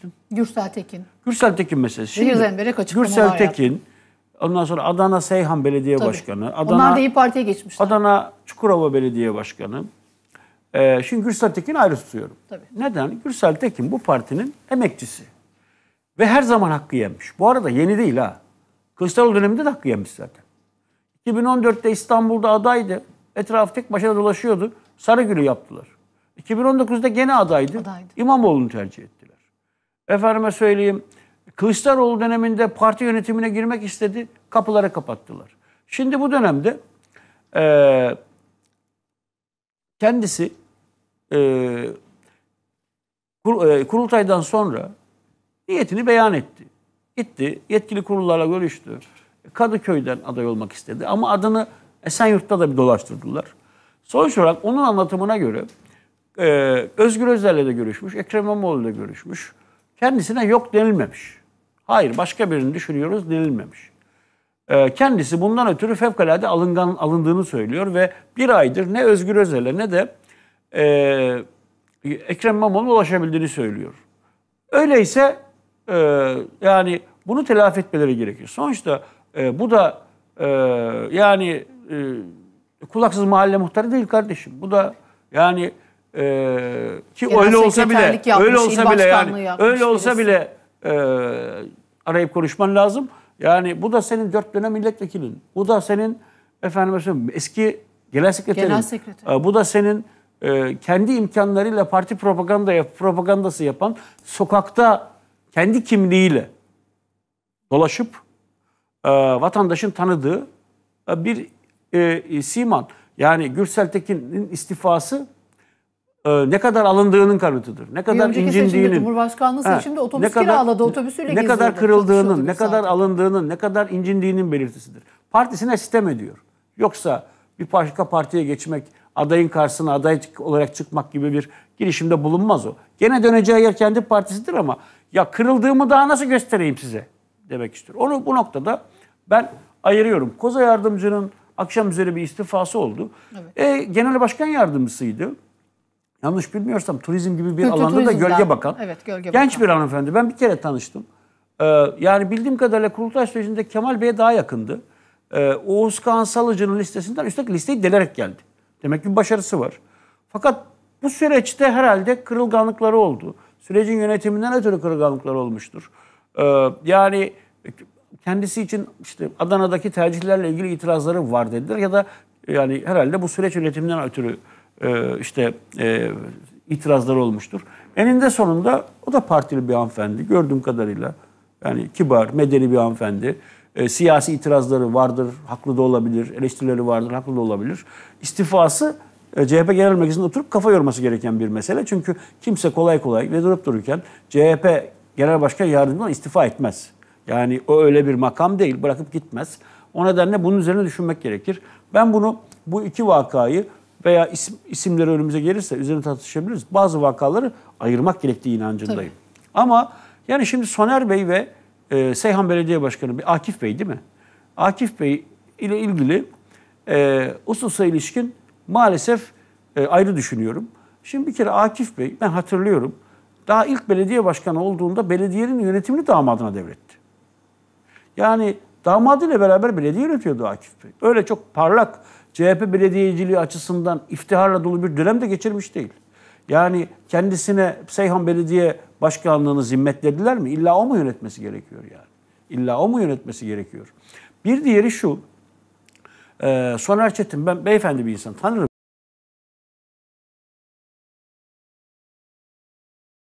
kim? Gürsel Tekin. Gürsel Tekin meselesi. Şimdi, Zemberek açıklamalar Gürsel Tekin, ondan sonra Adana Seyhan Belediye Tabii. Başkanı. Adana, Onlar da İYİ Parti'ye geçmişler. Adana Çukurova Belediye Başkanı. Ee, şimdi Gürsel Tekin ayrı tutuyorum. Tabii. Neden? Gürsel Tekin bu partinin emekçisi. Ve her zaman hakkı yemiş. Bu arada yeni değil ha. Kılıçdaroğlu döneminde de hakkı yemiş zaten. 2014'te İstanbul'da adaydı. Etraf tek başına dolaşıyordu. Sarıgül'ü yaptılar. 2019'da gene adaydı. adaydı. İmamoğlu'nu tercih etti. Efendime söyleyeyim Kılıçdaroğlu döneminde parti yönetimine girmek istedi. Kapıları kapattılar. Şimdi bu dönemde e, kendisi e, kur, e, kurultaydan sonra niyetini beyan etti. Gitti, yetkili kurullarla görüştü. Kadıköy'den aday olmak istedi ama adını Esenyurt'ta da bir dolaştırdılar. Sonuç olarak onun anlatımına göre e, Özgür Özel'le de görüşmüş, Ekrem İmamoğlu'yla görüşmüş. Kendisine yok denilmemiş. Hayır başka birini düşünüyoruz denilmemiş. Ee, kendisi bundan ötürü fevkalade alıngan, alındığını söylüyor ve bir aydır ne Özgür Özel'e ne de e, Ekrem İmamoğlu'na ulaşabildiğini söylüyor. Öyleyse e, yani bunu telafi etmeleri gerekir. Sonuçta e, bu da e, yani e, kulaksız mahalle muhtarı değil kardeşim. Bu da yani ee, ki Genel öyle olsa bile yapmış, öyle olsa bile yani yapmış öyle olsa birisi. bile e, arayıp konuşman lazım. Yani bu da senin dört dönem milletvekilin. Bu da senin efendim eski genel sekreterin. Genel sekreter. E, bu da senin e, kendi imkanlarıyla parti propaganda yap, propagandası yapan sokakta kendi kimliğiyle dolaşıp e, vatandaşın tanıdığı e, bir e, e siman. Yani Gürsel Tekin'in istifası e, ne kadar alındığının kanıtıdır. Ne kadar incindiğinin. Cumhurbaşkanlığı seçiminde otobüs ne kadar, kiraladı, otobüsüyle Ne kadar kırıldığının, ne kadar zaten. alındığının, ne kadar incindiğinin belirtisidir. Partisine sistem ediyor. Yoksa bir başka partiye geçmek, adayın karşısına aday olarak çıkmak gibi bir girişimde bulunmaz o. Gene döneceği yer kendi partisidir ama ya kırıldığımı daha nasıl göstereyim size demek istiyor. Onu bu noktada ben ayırıyorum. Koza yardımcının akşam üzeri bir istifası oldu. Evet. E, genel başkan yardımcısıydı yanlış bilmiyorsam turizm gibi bir Kültür alanda turizmden. da gölge bakan. Evet, gölge genç bir hanımefendi. Ben bir kere tanıştım. Ee, yani bildiğim kadarıyla kurultay sürecinde Kemal Bey'e daha yakındı. Ee, Oğuz Kağan Salıcı'nın listesinden üstelik listeyi delerek geldi. Demek ki bir başarısı var. Fakat bu süreçte herhalde kırılganlıkları oldu. Sürecin yönetiminden ötürü kırılganlıklar olmuştur. Ee, yani kendisi için işte Adana'daki tercihlerle ilgili itirazları var dediler ya da yani herhalde bu süreç yönetiminden ötürü e, işte e, itirazlar olmuştur. Eninde sonunda o da partili bir hanımefendi gördüğüm kadarıyla. Yani kibar, medeni bir hanımefendi. E, siyasi itirazları vardır, haklı da olabilir. Eleştirileri vardır, haklı da olabilir. İstifası e, CHP Genel Meclisi'nde oturup kafa yorması gereken bir mesele. Çünkü kimse kolay kolay ve durup dururken CHP Genel Başkan Yardımcısından istifa etmez. Yani o öyle bir makam değil, bırakıp gitmez. O nedenle bunun üzerine düşünmek gerekir. Ben bunu, bu iki vakayı veya isim, isimleri önümüze gelirse üzerine tartışabiliriz. Bazı vakaları ayırmak gerektiği inancındayım. Tabii. Ama yani şimdi Soner Bey ve e, Seyhan Belediye Başkanı Akif Bey değil mi? Akif Bey ile ilgili e, hususa ilişkin maalesef e, ayrı düşünüyorum. Şimdi bir kere Akif Bey ben hatırlıyorum daha ilk belediye başkanı olduğunda belediyenin yönetimini damadına devretti. Yani Damadıyla beraber belediye yönetiyordu Akif Bey. Öyle çok parlak CHP belediyeciliği açısından iftiharla dolu bir dönem de geçirmiş değil. Yani kendisine Seyhan Belediye Başkanlığı'nı zimmetlediler mi? İlla o mu yönetmesi gerekiyor yani? İlla o mu yönetmesi gerekiyor? Bir diğeri şu. Soner Çetin ben beyefendi bir insan tanırım.